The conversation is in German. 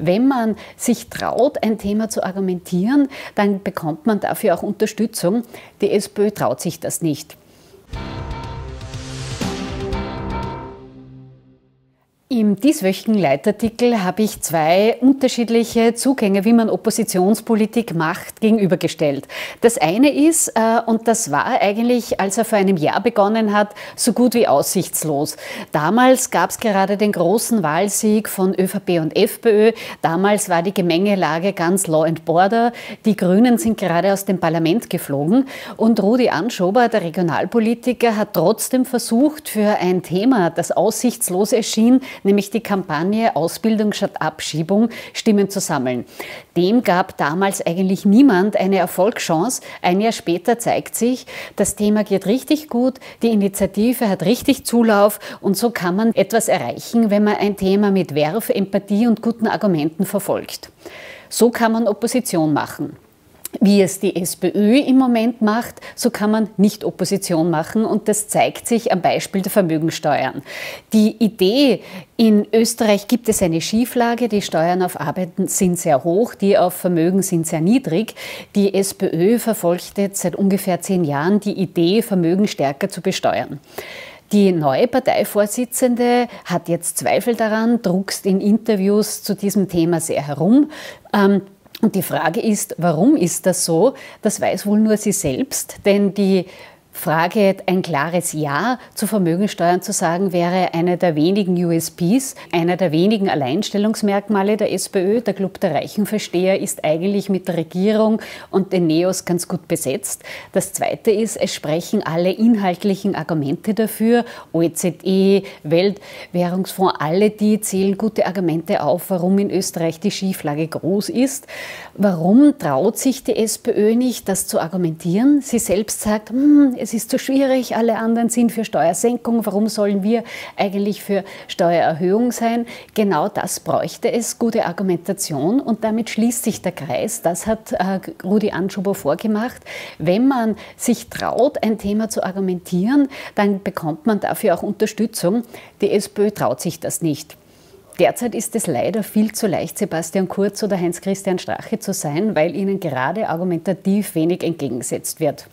Wenn man sich traut, ein Thema zu argumentieren, dann bekommt man dafür auch Unterstützung. Die SPÖ traut sich das nicht. Im dieswöchigen Leitartikel habe ich zwei unterschiedliche Zugänge, wie man Oppositionspolitik macht, gegenübergestellt. Das eine ist, äh, und das war eigentlich, als er vor einem Jahr begonnen hat, so gut wie aussichtslos. Damals gab es gerade den großen Wahlsieg von ÖVP und FPÖ. Damals war die Gemengelage ganz law and border. Die Grünen sind gerade aus dem Parlament geflogen. Und Rudi Anschober, der Regionalpolitiker, hat trotzdem versucht, für ein Thema, das aussichtslos erschien, nämlich die Kampagne Ausbildung statt Abschiebung Stimmen zu sammeln. Dem gab damals eigentlich niemand eine Erfolgschance. Ein Jahr später zeigt sich, das Thema geht richtig gut, die Initiative hat richtig Zulauf und so kann man etwas erreichen, wenn man ein Thema mit Werf, Empathie und guten Argumenten verfolgt. So kann man Opposition machen wie es die SPÖ im Moment macht, so kann man nicht Opposition machen. Und das zeigt sich am Beispiel der Vermögensteuern. Die Idee, in Österreich gibt es eine Schieflage, die Steuern auf Arbeiten sind sehr hoch, die auf Vermögen sind sehr niedrig. Die SPÖ verfolgt jetzt seit ungefähr zehn Jahren die Idee, Vermögen stärker zu besteuern. Die neue Parteivorsitzende hat jetzt Zweifel daran, druckst in Interviews zu diesem Thema sehr herum. Ähm, und die Frage ist, warum ist das so? Das weiß wohl nur sie selbst, denn die Frage, ein klares Ja zu Vermögensteuern zu sagen, wäre einer der wenigen USPs, einer der wenigen Alleinstellungsmerkmale der SPÖ. Der Club der Reichenversteher ist eigentlich mit der Regierung und den Neos ganz gut besetzt. Das Zweite ist, es sprechen alle inhaltlichen Argumente dafür, OECD, e, Weltwährungsfonds, alle die zählen gute Argumente auf, warum in Österreich die Schieflage groß ist. Warum traut sich die SPÖ nicht, das zu argumentieren? Sie selbst sagt, hm, es ist zu schwierig, alle anderen sind für Steuersenkung, warum sollen wir eigentlich für Steuererhöhung sein? Genau das bräuchte es, gute Argumentation und damit schließt sich der Kreis. Das hat äh, Rudi Anschuber vorgemacht. Wenn man sich traut, ein Thema zu argumentieren, dann bekommt man dafür auch Unterstützung. Die SPÖ traut sich das nicht. Derzeit ist es leider viel zu leicht, Sebastian Kurz oder Heinz-Christian Strache zu sein, weil ihnen gerade argumentativ wenig entgegengesetzt wird.